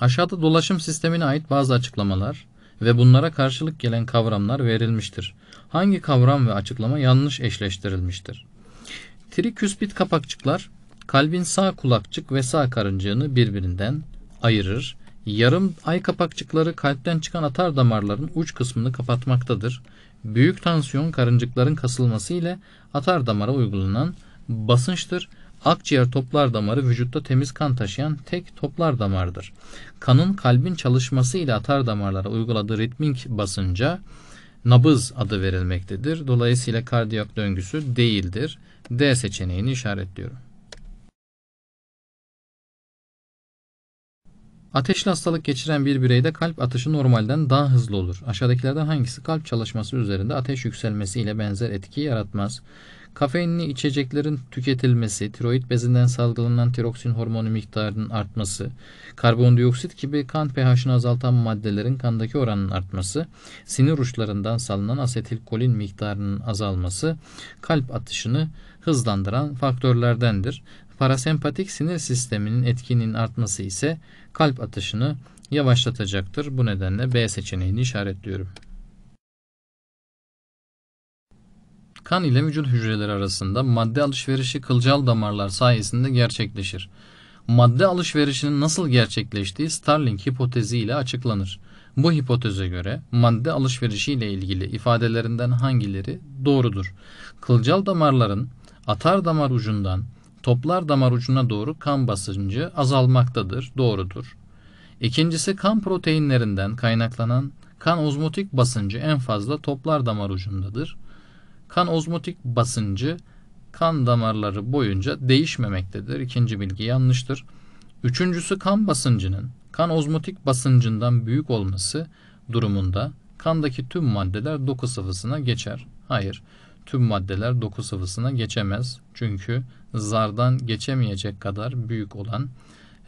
Aşağıda dolaşım sistemine ait bazı açıklamalar ve bunlara karşılık gelen kavramlar verilmiştir. Hangi kavram ve açıklama yanlış eşleştirilmiştir? Triküspit kapakçıklar kalbin sağ kulakçık ve sağ karıncığını birbirinden ayırır. Yarım ay kapakçıkları kalpten çıkan atar damarların uç kısmını kapatmaktadır. Büyük tansiyon karıncıkların kasılması ile atar damara uygulanan basınçtır. Akciğer toplar damarı vücutta temiz kan taşıyan tek toplar damardır. Kanın kalbin çalışması ile atar damarlara uyguladığı ritmik basınca nabız adı verilmektedir. Dolayısıyla kardiyak döngüsü değildir. D seçeneğini işaretliyorum. Ateşli hastalık geçiren bir bireyde kalp atışı normalden daha hızlı olur. Aşağıdakilerden hangisi kalp çalışması üzerinde ateş yükselmesi ile benzer etki yaratmaz? Kafeinli içeceklerin tüketilmesi, tiroid bezinden salgılanan tiroksin hormonu miktarının artması, karbondioksit gibi kan pH'ini azaltan maddelerin kandaki oranının artması, sinir uçlarından salınan asetilkolin miktarının azalması, kalp atışını hızlandıran faktörlerdendir. Parasempatik sinir sisteminin etkinin artması ise kalp atışını yavaşlatacaktır. Bu nedenle B seçeneğini işaretliyorum. Kan ile vücut hücreleri arasında madde alışverişi kılcal damarlar sayesinde gerçekleşir. Madde alışverişinin nasıl gerçekleştiği Starling hipotezi ile açıklanır. Bu hipoteze göre madde alışverişi ile ilgili ifadelerinden hangileri doğrudur? Kılcal damarların atar damar ucundan toplar damar ucuna doğru kan basıncı azalmaktadır, doğrudur. İkincisi kan proteinlerinden kaynaklanan kan ozmotik basıncı en fazla toplar damar ucundadır. Kan ozmotik basıncı kan damarları boyunca değişmemektedir. İkinci bilgi yanlıştır. Üçüncüsü kan basıncının kan ozmotik basıncından büyük olması durumunda kandaki tüm maddeler doku sıvısına geçer. Hayır, tüm maddeler doku sıvısına geçemez. Çünkü zardan geçemeyecek kadar büyük olan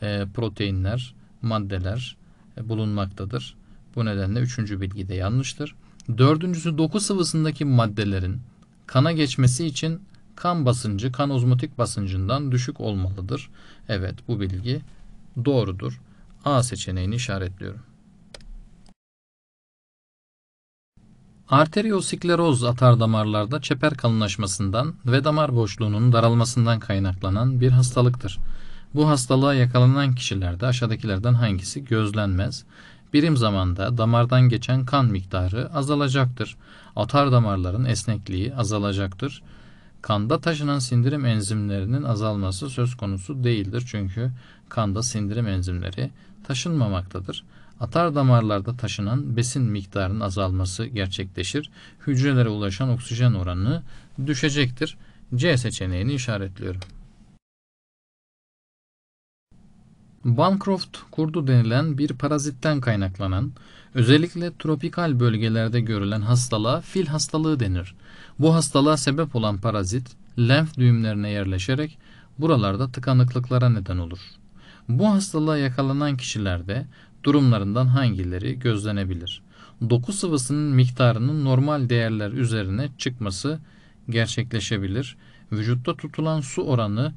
e, proteinler, maddeler e, bulunmaktadır. Bu nedenle üçüncü bilgi de yanlıştır. Dördüncüsü doku sıvısındaki maddelerin Kana geçmesi için kan basıncı, kan ozmotik basıncından düşük olmalıdır. Evet bu bilgi doğrudur. A seçeneğini işaretliyorum. atar damarlarda çeper kalınlaşmasından ve damar boşluğunun daralmasından kaynaklanan bir hastalıktır. Bu hastalığa yakalanan kişilerde aşağıdakilerden hangisi gözlenmez? Birim zamanda damardan geçen kan miktarı azalacaktır. Atar damarların esnekliği azalacaktır. Kanda taşınan sindirim enzimlerinin azalması söz konusu değildir. Çünkü kanda sindirim enzimleri taşınmamaktadır. Atar damarlarda taşınan besin miktarının azalması gerçekleşir. Hücrelere ulaşan oksijen oranı düşecektir. C seçeneğini işaretliyorum. Bancroft kurdu denilen bir parazitten kaynaklanan, özellikle tropikal bölgelerde görülen hastalığa fil hastalığı denir. Bu hastalığa sebep olan parazit, lenf düğümlerine yerleşerek buralarda tıkanıklıklara neden olur. Bu hastalığa yakalanan kişilerde durumlarından hangileri gözlenebilir? Doku sıvısının miktarının normal değerler üzerine çıkması gerçekleşebilir. Vücutta tutulan su oranı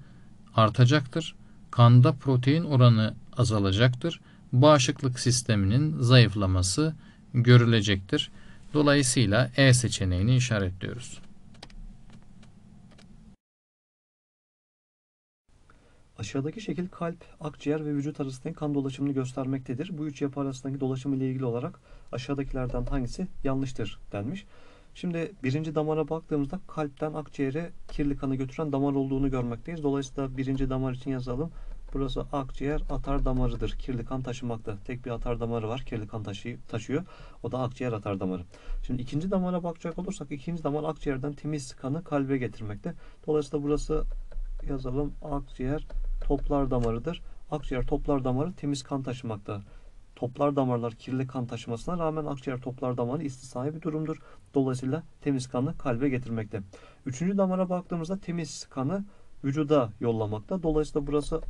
artacaktır kanda protein oranı azalacaktır. Bağışıklık sisteminin zayıflaması görülecektir. Dolayısıyla E seçeneğini işaretliyoruz. Aşağıdaki şekil kalp, akciğer ve vücut arasındaki kan dolaşımını göstermektedir. Bu üç yapı arasındaki dolaşım ile ilgili olarak aşağıdakilerden hangisi yanlıştır denmiş. Şimdi birinci damara baktığımızda kalpten akciğere kirli kanı götüren damar olduğunu görmekteyiz. Dolayısıyla birinci damar için yazalım. Burası akciğer atar damarıdır. Kirli kan taşımakta. Tek bir atar damarı var. Kirli kan taşı taşıyor. O da akciğer atar damarı. Şimdi ikinci damara bakacak olursak ikinci damar akciğerden temiz kanı kalbe getirmekte. Dolayısıyla burası yazalım akciğer toplar damarıdır. Akciğer toplar damarı temiz kan taşımakta toplar damarlar kirli kan taşımasına rağmen akciğer toplar damarı istisnai bir durumdur. Dolayısıyla temiz kanı kalbe getirmekte. Üçüncü damara baktığımızda temiz kanı vücuda yollamakta. Dolayısıyla burası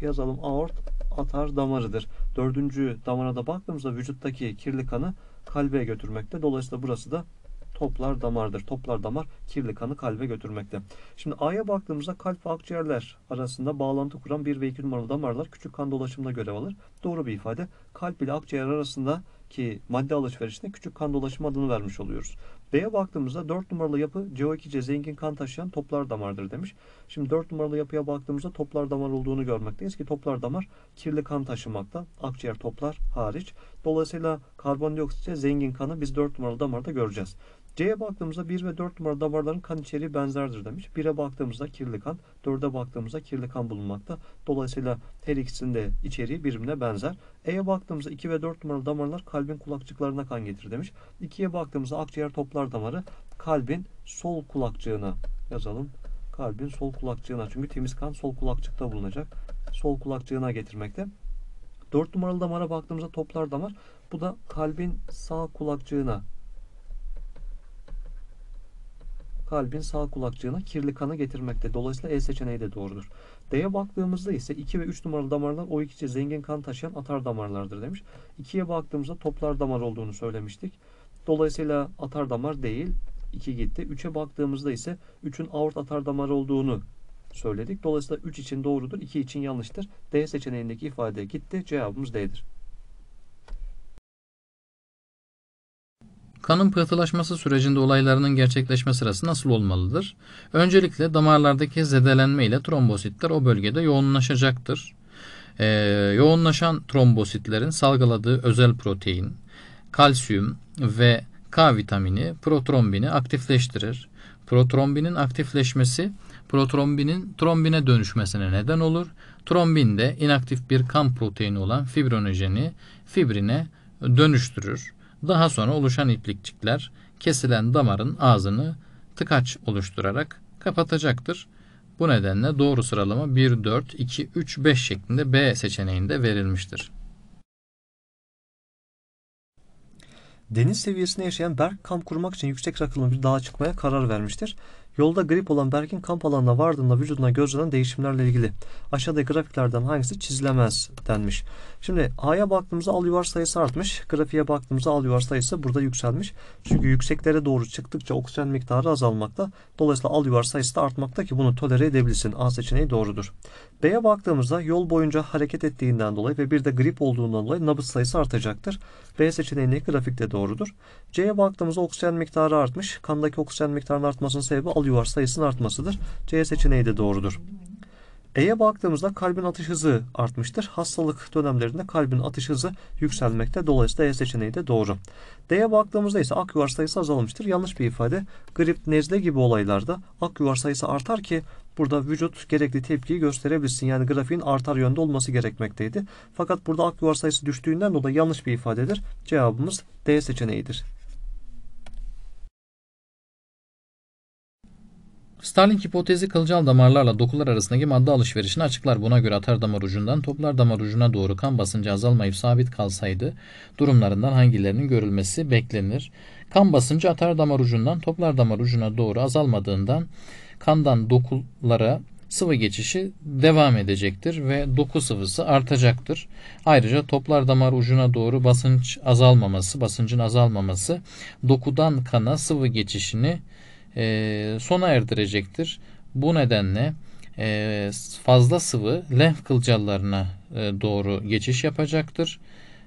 yazalım aort atar damarıdır. Dördüncü damara da baktığımızda vücuttaki kirli kanı kalbe götürmekte. Dolayısıyla burası da toplar damardır. Toplar damar kirli kanı kalbe götürmekte. Şimdi A'ya baktığımızda kalp ve akciğerler arasında bağlantı kuran 1 ve 2 numaralı damarlar küçük kan dolaşımında görev alır. Doğru bir ifade. Kalp ile akciğer arasında ki madde alışverişinde küçük kan dolaşımı adını vermiş oluyoruz. B'ye baktığımızda 4 numaralı yapı CO2C zengin kan taşıyan toplar damardır demiş. Şimdi 4 numaralı yapıya baktığımızda toplar damar olduğunu görmekteyiz ki toplar damar kirli kan taşımakta. Akciğer toplar hariç. Dolayısıyla karbondioksitçe zengin kanı biz 4 numaralı damarda göreceğiz. C'ye baktığımızda 1 ve 4 numaralı damarların kan içeriği benzerdir demiş. 1'e baktığımızda kirli kan, 4'e baktığımızda kirli kan bulunmakta. Dolayısıyla her ikisinin de içeriği birbirine benzer. E'ye baktığımızda 2 ve 4 numaralı damarlar kalbin kulakçıklarına kan getirir demiş. 2'ye baktığımızda akciğer toplar damarı kalbin sol kulakçığına yazalım. Kalbin sol kulakçığına çünkü temiz kan sol kulakçıkta bulunacak. Sol kulakçığına getirmekte. 4 numaralı damara baktığımızda toplar damar. Bu da kalbin sağ kulakçığına kalbin sağ kulakçığına kirli kanı getirmekte. Dolayısıyla E seçeneği de doğrudur. D'ye baktığımızda ise 2 ve 3 numaralı damarlar o ikisi zengin kan taşıyan atar damarlardır demiş. 2'ye baktığımızda toplar damar olduğunu söylemiştik. Dolayısıyla atar damar değil 2 gitti. 3'e baktığımızda ise 3'ün aort atar damar olduğunu söyledik. Dolayısıyla 3 için doğrudur, 2 için yanlıştır. D seçeneğindeki ifade gitti. Cevabımız D'dir. Kanın pıhtılaşması sürecinde olaylarının gerçekleşme sırası nasıl olmalıdır? Öncelikle damarlardaki zedelenme ile trombositler o bölgede yoğunlaşacaktır. Ee, yoğunlaşan trombositlerin salgıladığı özel protein, kalsiyum ve K vitamini protrombini aktifleştirir. Protrombinin aktifleşmesi protrombinin trombine dönüşmesine neden olur. Trombin de inaktif bir kan proteini olan fibrinojeni fibrine dönüştürür. Daha sonra oluşan iplikçikler kesilen damarın ağzını tıkaç oluşturarak kapatacaktır. Bu nedenle doğru sıralama 1, 4, 2, 3, 5 şeklinde B seçeneğinde verilmiştir. Deniz seviyesinde yaşayan Berk kamp kurmak için yüksek rakımlı bir dağa çıkmaya karar vermiştir. Yolda grip olan Berk'in kamp alanına vardığında vücuduna gözlenen değişimlerle ilgili aşağıdaki grafiklerden hangisi çizilemez denmiş. Şimdi A'ya baktığımızda al yuvar sayısı artmış. Grafiğe baktığımızda al yuvar sayısı burada yükselmiş. Çünkü yükseklere doğru çıktıkça oksijen miktarı azalmakta. Dolayısıyla al yuvar sayısı da artmakta ki bunu tolere edebilirsin. A seçeneği doğrudur. B'ye baktığımızda yol boyunca hareket ettiğinden dolayı ve bir de grip olduğundan dolayı nabız sayısı artacaktır. B seçeneği grafikte doğrudur. C'ye baktığımızda oksijen miktarı artmış. Kandaki oksijen miktarının artmasının sebebi al asal yuvar sayısının artmasıdır. C seçeneği de doğrudur. E'ye baktığımızda kalbin atış hızı artmıştır. Hastalık dönemlerinde kalbin atış hızı yükselmekte. Dolayısıyla E seçeneği de doğru. D'ye baktığımızda ise ak yuvar sayısı azalmıştır. Yanlış bir ifade. Grip, nezle gibi olaylarda ak yuvar sayısı artar ki burada vücut gerekli tepkiyi gösterebilsin. Yani grafiğin artar yönde olması gerekmekteydi. Fakat burada ak yuvar sayısı düştüğünden dolayı yanlış bir ifadedir. Cevabımız D seçeneğidir. Starlink hipotezi kılcal damarlarla dokular arasındaki madde alışverişini açıklar. Buna göre atar damar ucundan toplar damar ucuna doğru kan basıncı azalmayıp sabit kalsaydı durumlarından hangilerinin görülmesi beklenir? Kan basıncı atar damar ucundan toplar damar ucuna doğru azalmadığından kandan dokulara sıvı geçişi devam edecektir ve doku sıvısı artacaktır. Ayrıca toplar damar ucuna doğru basınç azalmaması, basıncın azalmaması dokudan kana sıvı geçişini e, sona erdirecektir. Bu nedenle e, fazla sıvı lenf kılcallarına e, doğru geçiş yapacaktır.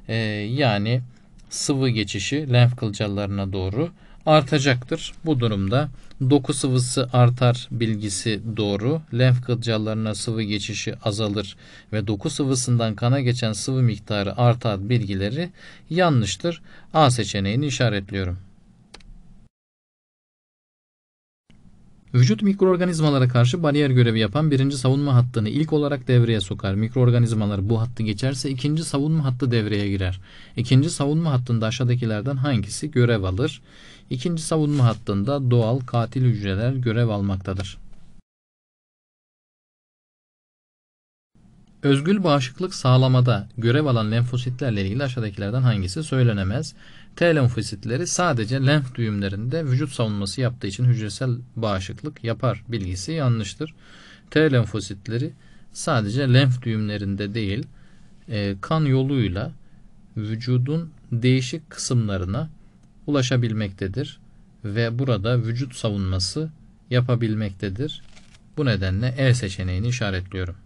E, yani sıvı geçişi lenf kılcallarına doğru artacaktır. Bu durumda doku sıvısı artar bilgisi doğru. Lenf kılcallarına sıvı geçişi azalır ve doku sıvısından kana geçen sıvı miktarı artar bilgileri yanlıştır. A seçeneğini işaretliyorum. Vücut mikroorganizmalara karşı bariyer görevi yapan birinci savunma hattını ilk olarak devreye sokar. Mikroorganizmalar bu hattı geçerse ikinci savunma hattı devreye girer. İkinci savunma hattında aşağıdakilerden hangisi görev alır? İkinci savunma hattında doğal katil hücreler görev almaktadır. Özgül bağışıklık sağlamada görev alan lenfositlerle ilgili aşağıdakilerden hangisi söylenemez? T lenfositleri sadece lenf düğümlerinde vücut savunması yaptığı için hücresel bağışıklık yapar bilgisi yanlıştır. T lenfositleri sadece lenf düğümlerinde değil e, kan yoluyla vücudun değişik kısımlarına ulaşabilmektedir ve burada vücut savunması yapabilmektedir. Bu nedenle E seçeneğini işaretliyorum.